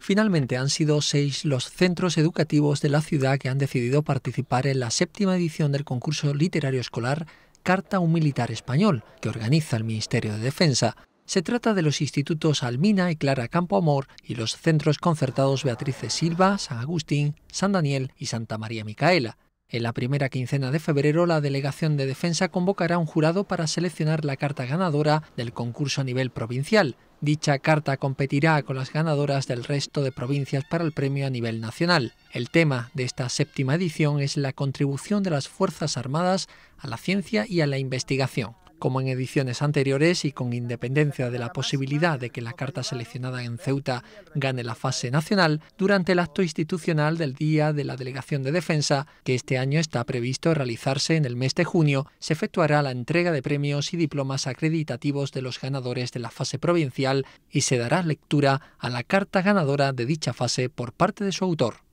Finalmente han sido seis los centros educativos de la ciudad que han decidido participar en la séptima edición del concurso literario escolar Carta a un Militar Español, que organiza el Ministerio de Defensa. Se trata de los institutos Almina y Clara Campoamor y los centros concertados Beatrice Silva, San Agustín, San Daniel y Santa María Micaela. En la primera quincena de febrero, la Delegación de Defensa convocará un jurado para seleccionar la carta ganadora del concurso a nivel provincial. Dicha carta competirá con las ganadoras del resto de provincias para el premio a nivel nacional. El tema de esta séptima edición es la contribución de las Fuerzas Armadas a la ciencia y a la investigación. Como en ediciones anteriores y con independencia de la posibilidad de que la carta seleccionada en Ceuta gane la fase nacional, durante el acto institucional del Día de la Delegación de Defensa, que este año está previsto realizarse en el mes de junio, se efectuará la entrega de premios y diplomas acreditativos de los ganadores de la fase provincial y se dará lectura a la carta ganadora de dicha fase por parte de su autor.